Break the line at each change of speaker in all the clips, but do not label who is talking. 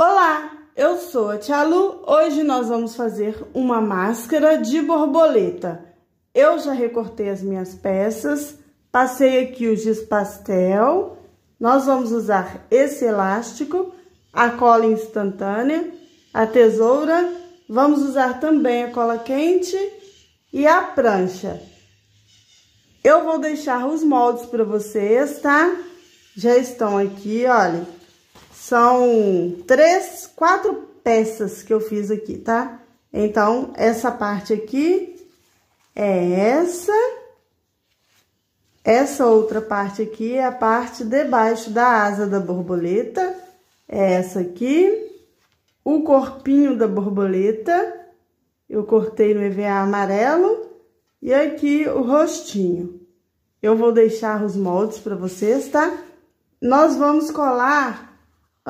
Olá, eu sou a Tia Lu. Hoje nós vamos fazer uma máscara de borboleta.
Eu já recortei as minhas peças, passei aqui o giz pastel. Nós vamos usar esse elástico, a cola instantânea, a tesoura. Vamos usar também a cola quente e a prancha. Eu vou deixar os moldes para vocês, tá? Já estão aqui, olha. São três, quatro peças que eu fiz aqui, tá? Então, essa parte aqui é essa. Essa outra parte aqui é a parte debaixo da asa da borboleta. É essa aqui. O corpinho da borboleta. Eu cortei no EVA amarelo. E aqui o rostinho. Eu vou deixar os moldes para vocês, tá? Nós vamos colar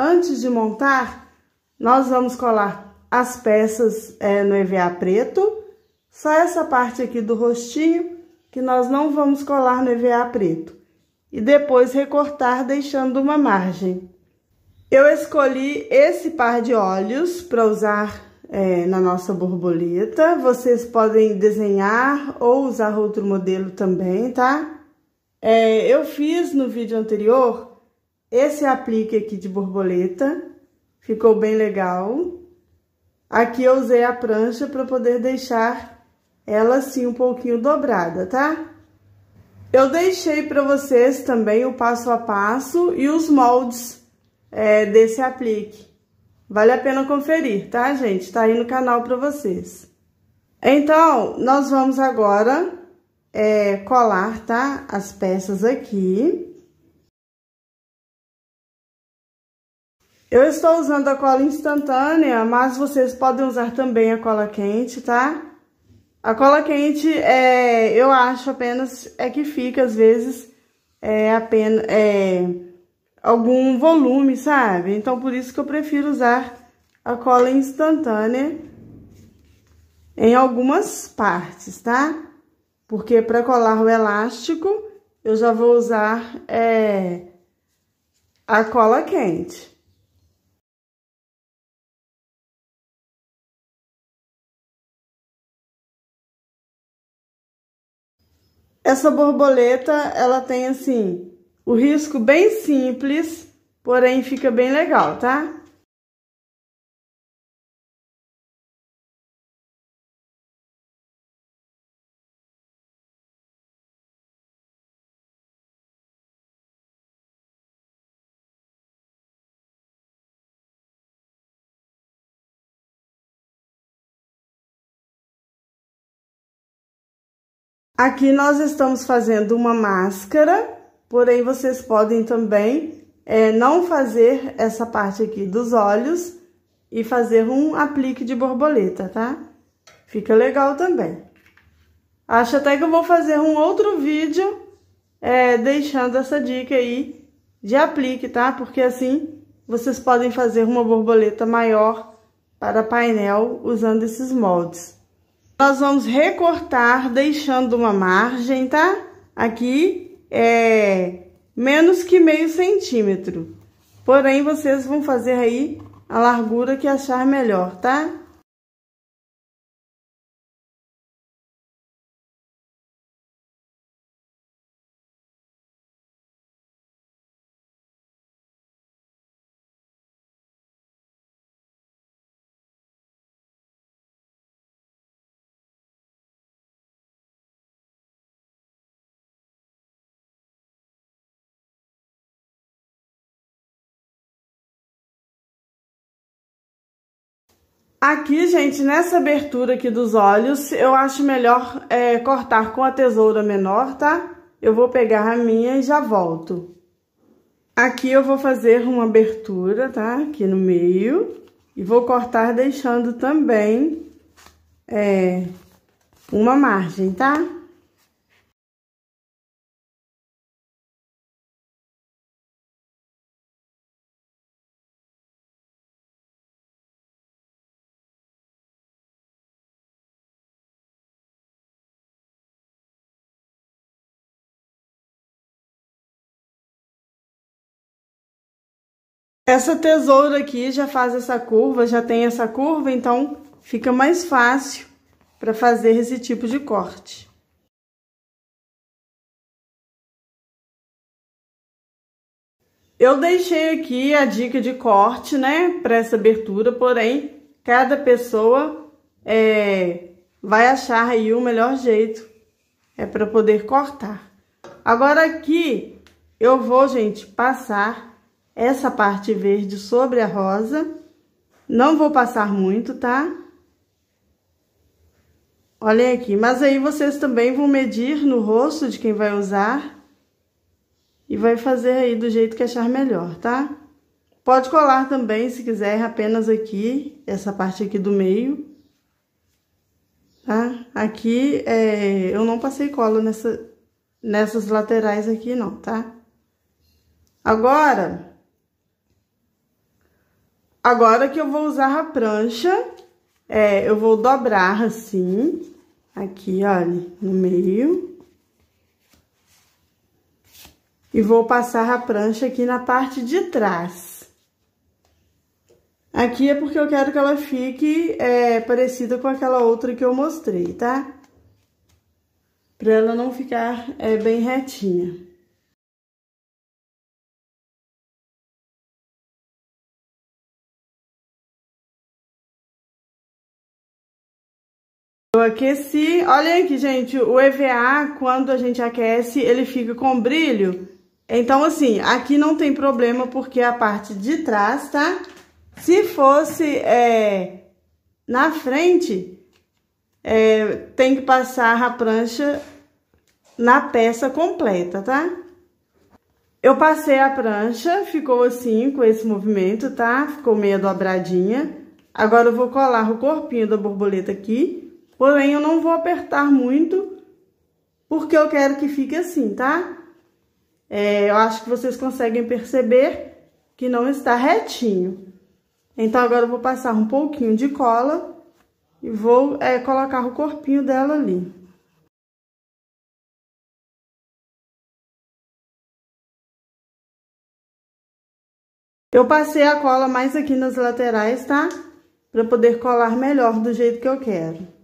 Antes de montar, nós vamos colar as peças é, no EVA preto, só essa parte aqui do rostinho que nós não vamos colar no EVA preto. E depois recortar deixando uma margem. Eu escolhi esse par de olhos para usar é, na nossa borboleta. Vocês podem desenhar ou usar outro modelo também, tá? É, eu fiz no vídeo anterior esse aplique aqui de borboleta ficou bem legal. Aqui eu usei a prancha para poder deixar ela assim um pouquinho dobrada, tá? Eu deixei para vocês também o passo a passo e os moldes é, desse aplique. Vale a pena conferir, tá, gente? Tá aí no canal para vocês. Então, nós vamos agora é, colar, tá? As peças aqui. Eu estou usando a cola instantânea, mas vocês podem usar também a cola quente, tá? A cola quente, é, eu acho apenas, é que fica às vezes é, apenas, é, algum volume, sabe? Então, por isso que eu prefiro usar a cola instantânea em algumas partes, tá? Porque para colar o elástico, eu já vou usar é,
a cola quente. Essa borboleta, ela tem assim, o risco bem simples, porém fica bem legal, tá? Aqui nós estamos fazendo uma máscara, porém vocês podem também
é, não fazer essa parte aqui dos olhos e fazer um aplique de borboleta, tá? Fica legal também. Acho até que eu vou fazer um outro vídeo é, deixando essa dica aí de aplique, tá? Porque assim vocês podem fazer uma borboleta maior para painel usando esses moldes. Nós vamos recortar deixando uma margem, tá? Aqui é menos que meio
centímetro. Porém, vocês vão fazer aí a largura que achar melhor, tá? Aqui, gente, nessa abertura aqui dos olhos, eu acho melhor é, cortar
com a tesoura menor, tá? Eu vou pegar a minha e já volto. Aqui eu vou fazer uma abertura, tá? Aqui no meio. E vou cortar
deixando também é, uma margem, tá? Essa tesoura aqui já faz essa curva, já tem essa curva, então fica mais fácil para fazer esse tipo de corte. Eu deixei aqui a dica de corte, né, para essa abertura, porém,
cada pessoa é, vai achar aí o melhor jeito, é para poder cortar. Agora aqui, eu vou, gente, passar essa parte verde sobre a rosa. Não vou passar muito, tá? Olhem aqui, mas aí vocês também vão medir no rosto de quem vai usar e vai fazer aí do jeito que achar melhor, tá? Pode colar também, se quiser, apenas aqui, essa parte aqui do meio, tá? Aqui, é, eu não passei cola nessa, nessas laterais aqui não, tá? Agora, Agora que eu vou usar a prancha, é, eu vou dobrar assim, aqui, olha, no meio. E vou passar a prancha aqui na parte de trás. Aqui é porque eu quero que ela fique é, parecida com aquela outra que eu mostrei, tá?
Pra ela não ficar é, bem retinha. Eu aqueci. Olha aqui, gente, o
EVA, quando a gente aquece, ele fica com brilho. Então, assim, aqui não tem problema porque a parte de trás, tá? Se fosse é, na frente, é, tem que passar a prancha na peça completa, tá? Eu passei a prancha, ficou assim com esse movimento, tá? Ficou meio dobradinha. Agora eu vou colar o corpinho da borboleta aqui Porém, eu não vou apertar muito, porque eu quero que fique assim, tá? É, eu acho que vocês conseguem perceber que não está retinho. Então, agora eu vou passar um pouquinho de
cola e vou é, colocar o corpinho dela ali. Eu passei a cola mais aqui nas laterais, tá? Pra poder colar melhor do jeito que eu quero.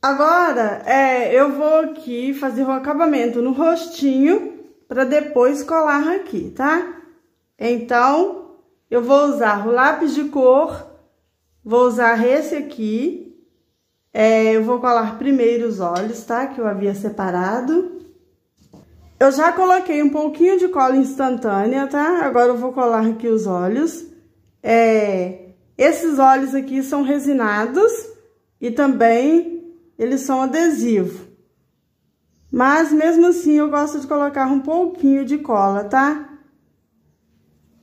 Agora, é, eu
vou aqui fazer o acabamento no rostinho para depois colar aqui, tá? Então, eu vou usar o lápis de cor, vou usar esse aqui. É, eu vou colar primeiro os olhos, tá? Que eu havia separado. Eu já coloquei um pouquinho de cola instantânea, tá? Agora eu vou colar aqui os olhos. É, esses olhos aqui são resinados e também eles é são adesivo. Mas, mesmo assim, eu gosto de colocar um pouquinho de cola, tá?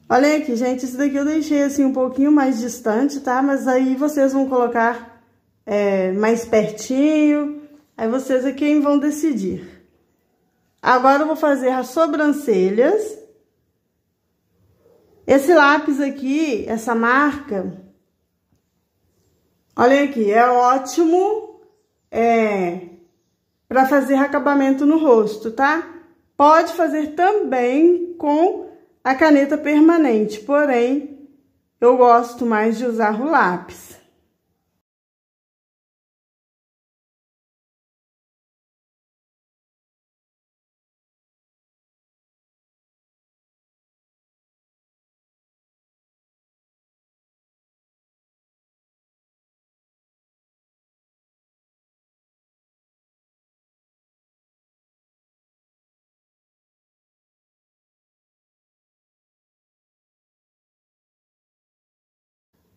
Olha aqui, gente, isso daqui eu deixei assim um pouquinho mais distante, tá? Mas aí vocês vão colocar é, mais pertinho, aí vocês é quem vão decidir. Agora eu vou fazer as sobrancelhas. Esse lápis aqui, essa marca, olha aqui, é ótimo é, para fazer acabamento no rosto, tá? Pode fazer também com
a caneta permanente, porém eu gosto mais de usar o lápis.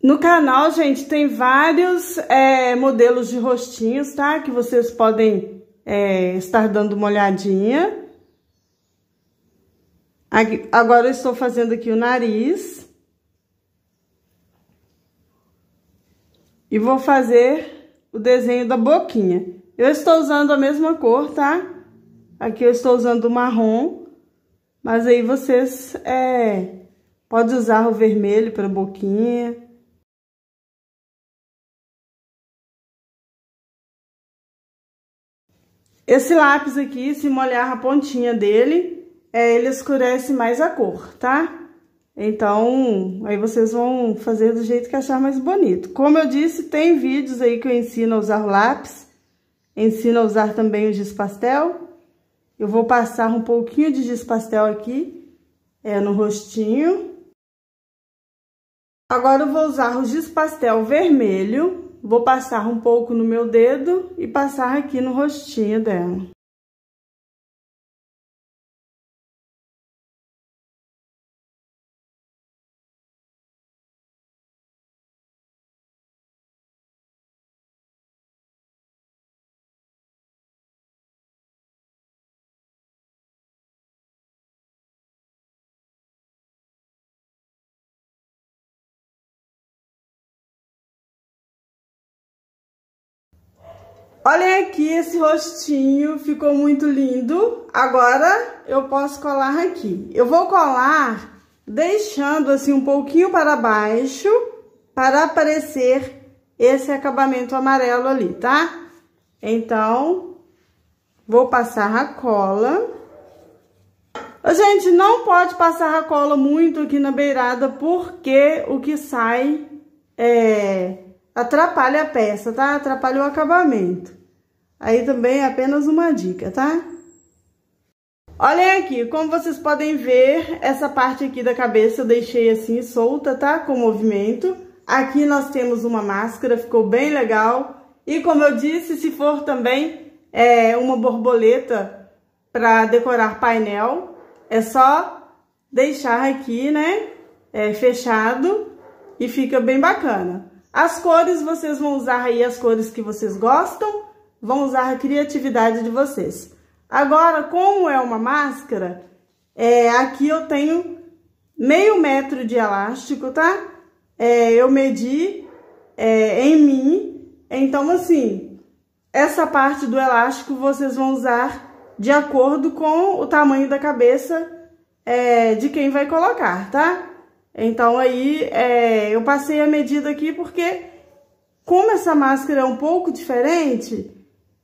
No canal, gente, tem vários é, modelos de rostinhos, tá? Que vocês podem
é, estar dando uma olhadinha. Aqui, agora eu estou fazendo aqui o nariz. E vou fazer o desenho da boquinha. Eu estou usando a mesma cor, tá? Aqui eu estou usando o marrom, mas aí vocês
é, podem usar o vermelho para boquinha. Esse lápis aqui, se molhar a pontinha dele, é, ele escurece mais a cor,
tá? Então, aí vocês vão fazer do jeito que achar mais bonito. Como eu disse, tem vídeos aí que eu ensino a usar o lápis, ensino a usar também o giz pastel. Eu vou passar um pouquinho de giz pastel aqui é, no rostinho. Agora eu vou usar o giz pastel
vermelho vou passar um pouco no meu dedo e passar aqui no rostinho dela. Olhem aqui esse rostinho,
ficou muito lindo. Agora eu posso colar aqui. Eu vou colar deixando assim um pouquinho para baixo para aparecer esse acabamento amarelo ali, tá? Então, vou passar a cola. Gente, não pode passar a cola muito aqui na beirada, porque o que sai é, atrapalha a peça, tá? Atrapalha o acabamento. Aí também é apenas uma dica, tá? Olhem aqui, como vocês podem ver, essa parte aqui da cabeça eu deixei assim solta, tá? Com movimento. Aqui nós temos uma máscara, ficou bem legal. E como eu disse, se for também é, uma borboleta para decorar painel, é só deixar aqui, né? É, fechado e fica bem bacana. As cores, vocês vão usar aí as cores que vocês gostam, vão usar a criatividade de vocês. Agora, como é uma máscara, é, aqui eu tenho meio metro de elástico, tá? É, eu medi é, em mim, então assim, essa parte do elástico vocês vão usar de acordo com o tamanho da cabeça é, de quem vai colocar, tá? Então aí é, eu passei a medida aqui porque como essa máscara é um pouco diferente,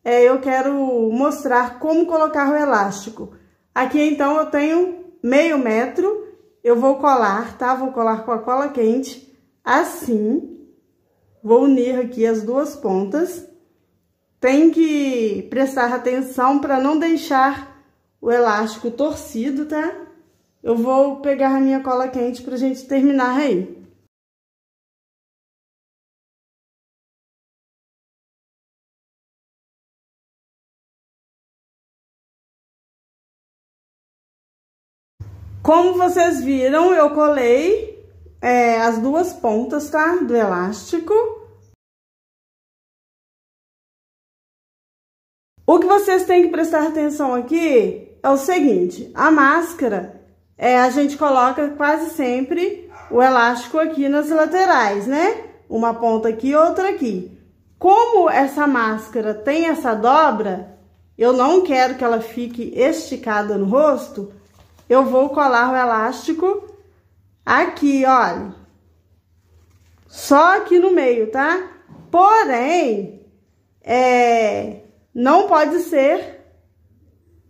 é, eu quero mostrar como colocar o elástico. Aqui então eu tenho meio metro, eu vou colar, tá? Vou colar com a cola quente, assim. Vou unir aqui as duas pontas. Tem que prestar atenção para não deixar o elástico torcido, tá? Eu vou pegar
a minha cola quente pra gente terminar aí. Como vocês viram, eu colei é, as duas pontas, tá? Do elástico. O que vocês têm que prestar atenção aqui é o seguinte, a máscara, é, a gente
coloca quase sempre o elástico aqui nas laterais, né? Uma ponta aqui, outra aqui. Como essa máscara tem essa dobra, eu não quero que ela fique esticada no rosto, eu vou colar o elástico aqui, olha. Só aqui no meio, tá? Porém, é, não pode ser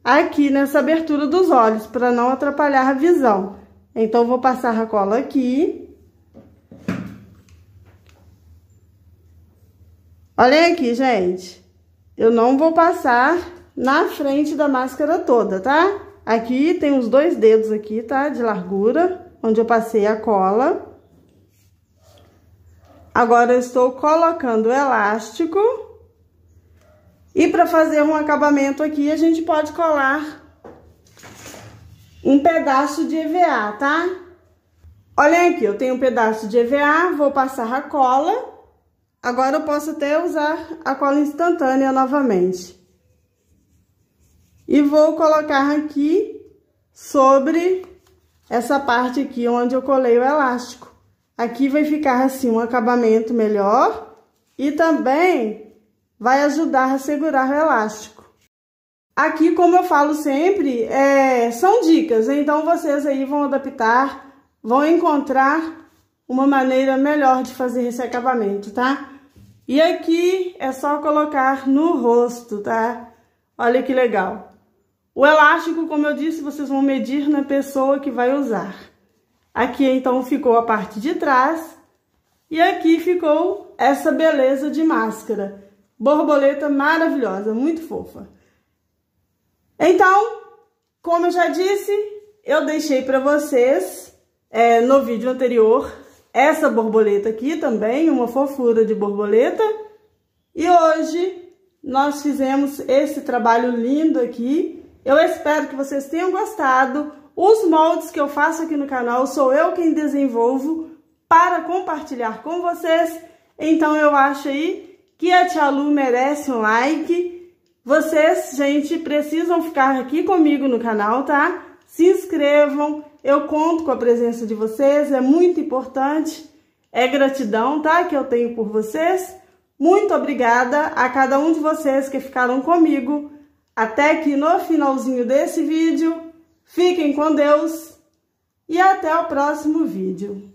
aqui nessa abertura dos olhos, para não atrapalhar a visão. Então, vou passar a cola aqui. Olhem aqui, gente. Eu não vou passar na frente da máscara toda, tá? Aqui tem os dois dedos aqui, tá? De largura, onde eu passei a cola. Agora, eu estou colocando o elástico. E para fazer um acabamento aqui, a gente pode colar um pedaço de EVA, tá? Olha aqui, eu tenho um pedaço de EVA, vou passar a cola. Agora eu posso até usar a cola instantânea novamente. E vou colocar aqui sobre essa parte aqui onde eu colei o elástico. Aqui vai ficar assim um acabamento melhor e também vai ajudar a segurar o elástico. Aqui, como eu falo sempre, é, são dicas, então vocês aí vão adaptar, vão encontrar uma maneira melhor de fazer esse acabamento, tá? E aqui é só colocar no rosto, tá? Olha que legal. O elástico, como eu disse, vocês vão medir na pessoa que vai usar. Aqui, então, ficou a parte de trás e aqui ficou essa beleza de máscara. Borboleta maravilhosa, muito fofa. Então, como eu já disse, eu deixei para vocês é, no vídeo anterior essa borboleta aqui também, uma fofura de borboleta. E hoje nós fizemos esse trabalho lindo aqui. Eu espero que vocês tenham gostado. Os moldes que eu faço aqui no canal sou eu quem desenvolvo para compartilhar com vocês. Então eu acho aí que a Tia Lu merece um like. Vocês, gente, precisam ficar aqui comigo no canal, tá? Se inscrevam, eu conto com a presença de vocês, é muito importante. É gratidão, tá? Que eu tenho por vocês. Muito obrigada a cada um de vocês que ficaram comigo até
aqui no finalzinho desse vídeo. Fiquem com Deus e até o próximo vídeo.